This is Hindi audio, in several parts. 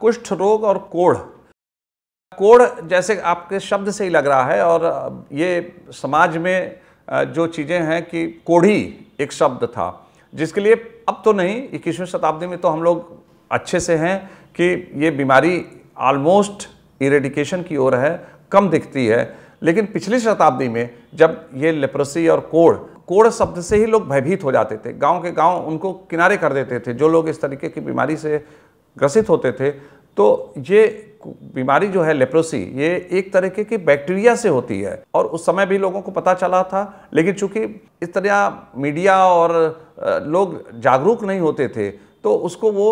कुष्ठ रोग और कोढ़ कोढ़ जैसे आपके शब्द से ही लग रहा है और ये समाज में जो चीज़ें हैं कि कोढ़ी एक शब्द था जिसके लिए अब तो नहीं इक्कीसवीं शताब्दी में तो हम लोग अच्छे से हैं कि ये बीमारी ऑलमोस्ट इरेडिकेशन की ओर है कम दिखती है लेकिन पिछली शताब्दी में जब ये लेप्रोसी और कोढ़ कोढ़ शब्द से ही लोग भयभीत हो जाते थे गांव के गांव उनको किनारे कर देते थे जो लोग इस तरीके की बीमारी से ग्रसित होते थे तो ये बीमारी जो है लेप्रोसी ये एक तरीके की बैक्टीरिया से होती है और उस समय भी लोगों को पता चला था लेकिन चूंकि इस तरह मीडिया और लोग जागरूक नहीं होते थे तो उसको वो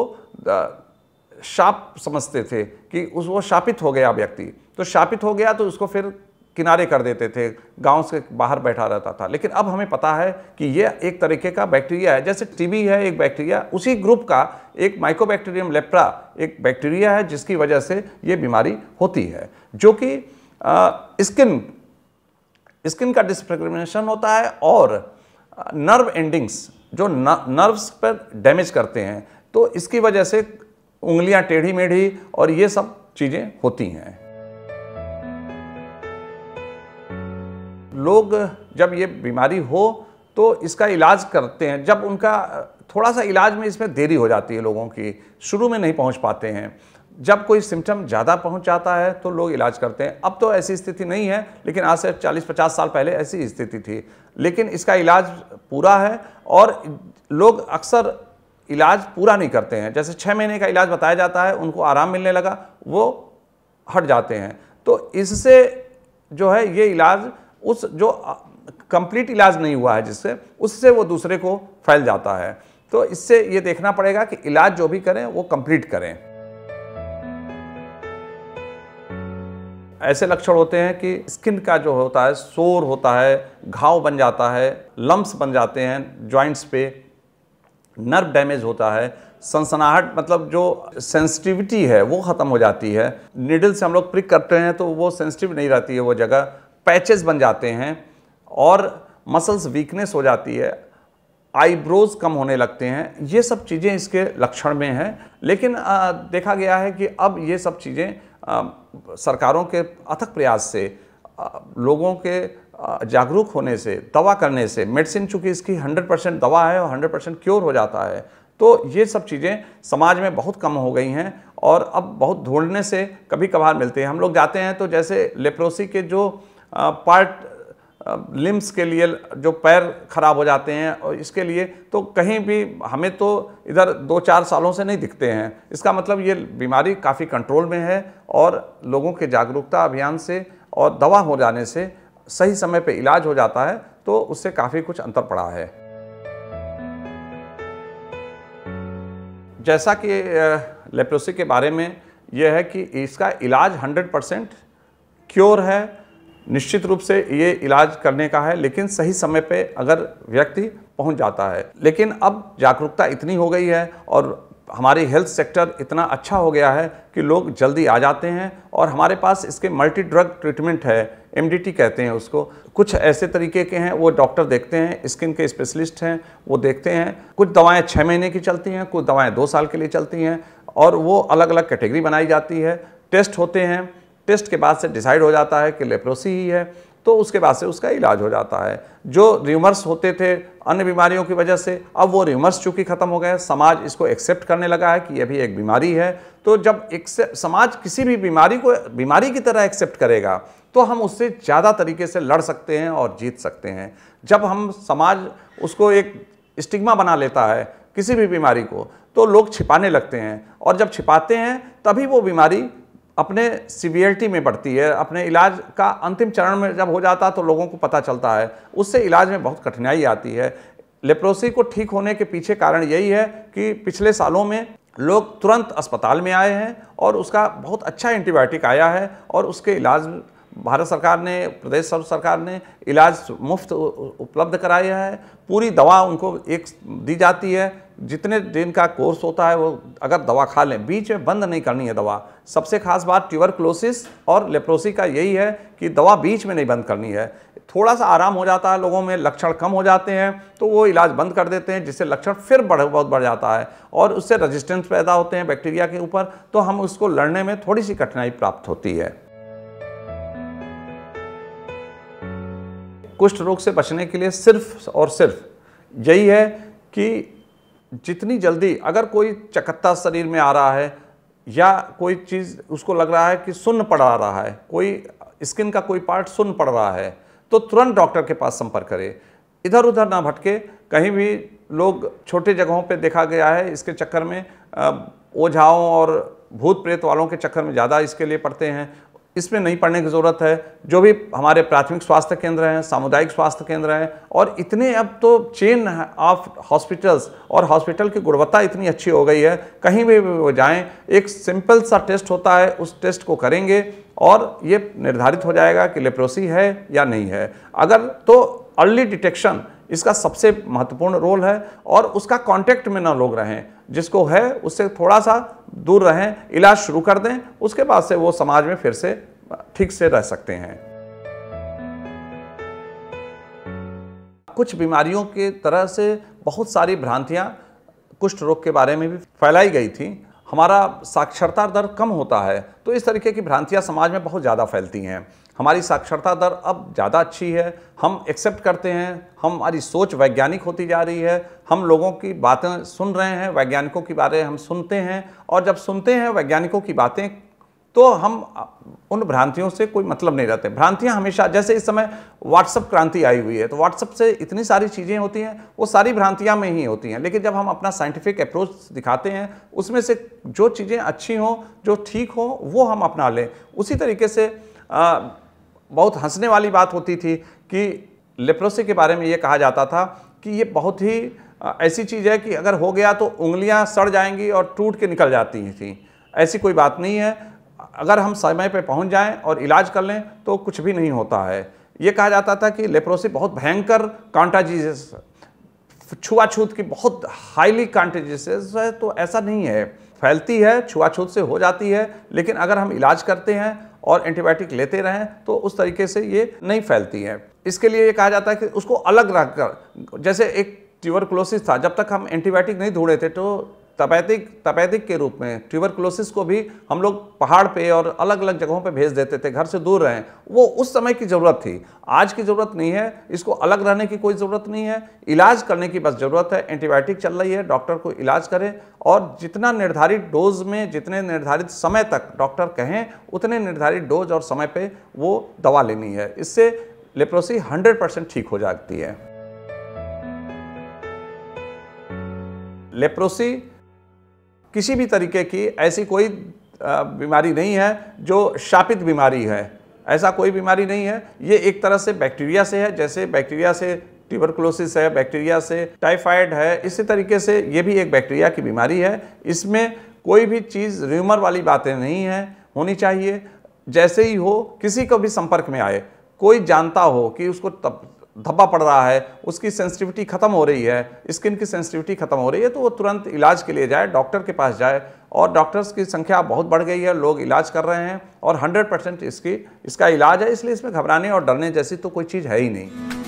शाप समझते थे कि उस वो शापित हो गया व्यक्ति तो शापित हो गया तो उसको फिर किनारे कर देते थे गांव से बाहर बैठा रहता था लेकिन अब हमें पता है कि यह एक तरीके का बैक्टीरिया है जैसे टीबी है एक बैक्टीरिया उसी ग्रुप का एक माइकोबैक्टीरियम लेप्रा एक बैक्टीरिया है जिसकी वजह से ये बीमारी होती है जो कि स्किन स्किन का डिस्क्रिमिनेशन होता है और नर्व एंडिंग्स जो नर्व्स पर डैमेज करते हैं तो इसकी वजह से उंगलियां टेढ़ी मेढ़ी और ये सब चीज़ें होती हैं लोग जब ये बीमारी हो तो इसका इलाज करते हैं जब उनका थोड़ा सा इलाज में इसमें देरी हो जाती है लोगों की शुरू में नहीं पहुंच पाते हैं जब कोई सिम्टम ज़्यादा पहुंच जाता है तो लोग इलाज करते हैं अब तो ऐसी स्थिति नहीं है लेकिन आज से 40-50 साल पहले ऐसी स्थिति थी लेकिन इसका इलाज पूरा है और लोग अक्सर इलाज पूरा नहीं करते हैं जैसे छः महीने का इलाज बताया जाता है उनको आराम मिलने लगा वो हट जाते हैं तो इससे जो है ये इलाज उस जो कंप्लीट इलाज नहीं हुआ है जिससे उससे वो दूसरे को फैल जाता है तो इससे ये देखना पड़ेगा कि इलाज जो भी करें वो कंप्लीट करें ऐसे लक्षण होते हैं कि स्किन का जो होता है शोर होता है घाव बन जाता है लम्ब्स बन जाते हैं जॉइंट्स पे नर्व डैमेज होता है सनसनाहट मतलब जो सेंसिटिविटी है वो ख़त्म हो जाती है निडल से हम लोग प्रिक करते हैं तो वो सेंसिटिव नहीं रहती है वो जगह पैचेस बन जाते हैं और मसल्स वीकनेस हो जाती है आईब्रोज कम होने लगते हैं ये सब चीज़ें इसके लक्षण में हैं लेकिन आ, देखा गया है कि अब ये सब चीज़ें सरकारों के अथक प्रयास से आ, लोगों के जागरूक होने से दवा करने से मेडिसिन चूँकि इसकी 100 परसेंट दवा है और 100 परसेंट क्योर हो जाता है तो ये सब चीज़ें समाज में बहुत कम हो गई हैं और अब बहुत ढूंढने से कभी कभार मिलते हैं हम लोग जाते हैं तो जैसे लेप्रोसी के जो पार्ट लिम्स के लिए जो पैर खराब हो जाते हैं और इसके लिए तो कहीं भी हमें तो इधर दो चार सालों से नहीं दिखते हैं इसका मतलब ये बीमारी काफ़ी कंट्रोल में है और लोगों के जागरूकता अभियान से और दवा हो जाने से सही समय पे इलाज हो जाता है तो उससे काफ़ी कुछ अंतर पड़ा है जैसा कि लेप्रोसी के बारे में यह है कि इसका इलाज 100 परसेंट क्योर है निश्चित रूप से ये इलाज करने का है लेकिन सही समय पे अगर व्यक्ति पहुंच जाता है लेकिन अब जागरूकता इतनी हो गई है और हमारी हेल्थ सेक्टर इतना अच्छा हो गया है कि लोग जल्दी आ जाते हैं और हमारे पास इसके मल्टी ड्रग ट्रीटमेंट है एम कहते हैं उसको कुछ ऐसे तरीके के हैं वो डॉक्टर देखते हैं स्किन के स्पेशलिस्ट हैं वो देखते हैं कुछ दवाएं छः महीने की चलती हैं कुछ दवाएं दो साल के लिए चलती हैं और वो अलग अलग कैटेगरी बनाई जाती है टेस्ट होते हैं टेस्ट के बाद से डिसाइड हो जाता है कि लेप्रोसी ही है तो उसके बाद से उसका इलाज हो जाता है जो र्यूमर्स होते थे अन्य बीमारियों की वजह से अब वो र्यूमर्स चूँकि ख़त्म हो गए समाज इसको एक्सेप्ट करने लगा है कि यह भी एक बीमारी है तो जब एक समाज किसी भी बीमारी को बीमारी की तरह एक्सेप्ट करेगा तो हम उससे ज़्यादा तरीके से लड़ सकते हैं और जीत सकते हैं जब हम समाज उसको एक स्टिग्मा बना लेता है किसी भी बीमारी को तो लोग छिपाने लगते हैं और जब छिपाते हैं तभी वो बीमारी अपने सीवियरिटी में बढ़ती है अपने इलाज का अंतिम चरण में जब हो जाता है तो लोगों को पता चलता है उससे इलाज में बहुत कठिनाई आती है लेप्रोसी को ठीक होने के पीछे कारण यही है कि पिछले सालों में लोग तुरंत अस्पताल में आए हैं और उसका बहुत अच्छा एंटीबायोटिक आया है और उसके इलाज भारत सरकार ने प्रदेश सरकार ने इलाज मुफ्त उपलब्ध कराया है पूरी दवा उनको एक दी जाती है जितने दिन का कोर्स होता है वो अगर दवा खा लें बीच में बंद नहीं करनी है दवा सबसे खास बात ट्यूबरक्लोसिस और लेप्रोसी का यही है कि दवा बीच में नहीं बंद करनी है थोड़ा सा आराम हो जाता है लोगों में लक्षण कम हो जाते हैं तो वो इलाज बंद कर देते हैं जिससे लक्षण फिर बढ़ बहुत बढ़ जाता है और उससे रजिस्टेंस पैदा होते हैं बैक्टीरिया के ऊपर तो हम उसको लड़ने में थोड़ी सी कठिनाई प्राप्त होती है कुष्ठ रोग से बचने के लिए सिर्फ और सिर्फ यही है कि जितनी जल्दी अगर कोई चकत्ता शरीर में आ रहा है या कोई चीज़ उसको लग रहा है कि सुन्न पड़ रहा है कोई स्किन का कोई पार्ट सुन्न पड़ रहा है तो तुरंत डॉक्टर के पास संपर्क करें इधर उधर ना भटके कहीं भी लोग छोटे जगहों पे देखा गया है इसके चक्कर में ओझाओं और भूत प्रेत वालों के चक्कर में ज़्यादा इसके लिए पड़ते हैं इसमें नहीं पढ़ने की ज़रूरत है जो भी हमारे प्राथमिक स्वास्थ्य केंद्र हैं सामुदायिक स्वास्थ्य केंद्र हैं और इतने अब तो चेन ऑफ हॉस्पिटल्स और हॉस्पिटल की गुणवत्ता इतनी अच्छी हो गई है कहीं भी वो जाएं एक सिंपल सा टेस्ट होता है उस टेस्ट को करेंगे और ये निर्धारित हो जाएगा कि लेप्रोसी है या नहीं है अगर तो अर्ली डिटेक्शन इसका सबसे महत्वपूर्ण रोल है और उसका कांटेक्ट में ना लोग रहें जिसको है उससे थोड़ा सा दूर रहें इलाज शुरू कर दें उसके बाद से वो समाज में फिर से ठीक से रह सकते हैं कुछ बीमारियों के तरह से बहुत सारी भ्रांतियाँ कुष्ठ रोग के बारे में भी फैलाई गई थी हमारा साक्षरता दर कम होता है तो इस तरीके की भ्रांतियाँ समाज में बहुत ज़्यादा फैलती हैं हमारी साक्षरता दर अब ज़्यादा अच्छी है हम एक्सेप्ट करते हैं हम हमारी सोच वैज्ञानिक होती जा रही है हम लोगों की बातें सुन रहे हैं वैज्ञानिकों के बारे में हम सुनते हैं और जब सुनते हैं वैज्ञानिकों की बातें तो हम उन भ्रांतियों से कोई मतलब नहीं रहते भ्रांतियाँ हमेशा जैसे इस समय व्हाट्सअप क्रांति आई हुई है तो व्हाट्सअप से इतनी सारी चीज़ें होती हैं वो सारी भ्रांतियां में ही होती हैं लेकिन जब हम अपना साइंटिफिक अप्रोच दिखाते हैं उसमें से जो चीज़ें अच्छी हों जो ठीक हों वो हम अपना लें उसी तरीके से आ, बहुत हंसने वाली बात होती थी कि लेप्रोसी के बारे में ये कहा जाता था कि ये बहुत ही ऐसी चीज़ है कि अगर हो गया तो उंगलियां सड़ जाएंगी और टूट के निकल जाती थी ऐसी कोई बात नहीं है अगर हम समय पे पहुंच जाएं और इलाज कर लें तो कुछ भी नहीं होता है ये कहा जाता था कि लेप्रोसी बहुत भयंकर कॉन्टाजीजियस छुआछूत की बहुत हाईली कॉन्टेजियस है तो ऐसा नहीं है फैलती है छुआछूत से हो जाती है लेकिन अगर हम इलाज करते हैं और एंटीबायोटिक लेते रहें तो उस तरीके से ये नहीं फैलती है इसके लिए ये कहा जाता है कि उसको अलग रखकर जैसे एक ट्यूबरकुलोसिस था जब तक हम एंटीबायोटिक नहीं ढूंढे थे तो तपैतिक तपैतिक के रूप में ट्यूबरकुलोसिस को भी हम लोग पहाड़ पे और अलग अलग जगहों पे भेज देते थे घर से दूर रहें वो उस समय की ज़रूरत थी आज की ज़रूरत नहीं है इसको अलग रहने की कोई ज़रूरत नहीं है इलाज करने की बस ज़रूरत है एंटीबायोटिक चल रही है डॉक्टर को इलाज करें और जितना निर्धारित डोज में जितने निर्धारित समय तक डॉक्टर कहें उतने निर्धारित डोज और समय पर वो दवा लेनी है इससे लेप्रोसी हंड्रेड परसेंट ठीक हो जाती है लेप्रोसी किसी भी तरीके की ऐसी कोई बीमारी नहीं है जो शापित बीमारी है ऐसा कोई बीमारी नहीं है ये एक तरह से बैक्टीरिया से है जैसे बैक्टीरिया से ट्यूबरकुलोसिस है बैक्टीरिया से टाइफाइड है इसी तरीके से ये भी एक बैक्टीरिया की बीमारी है इसमें कोई भी चीज़ र्यूमर वाली बातें नहीं है होनी चाहिए जैसे ही हो किसी को भी संपर्क में आए कोई जानता हो कि उसको धब्बा पड़ रहा है उसकी सेंसिटिविटी ख़त्म हो रही है स्किन की सेंसिटिविटी ख़त्म हो रही है तो वो तुरंत इलाज के लिए जाए डॉक्टर के पास जाए और डॉक्टर्स की संख्या बहुत बढ़ गई है लोग इलाज कर रहे हैं और 100 परसेंट इसकी इसका इलाज है इसलिए इसमें घबराने और डरने जैसी तो कोई चीज़ है ही नहीं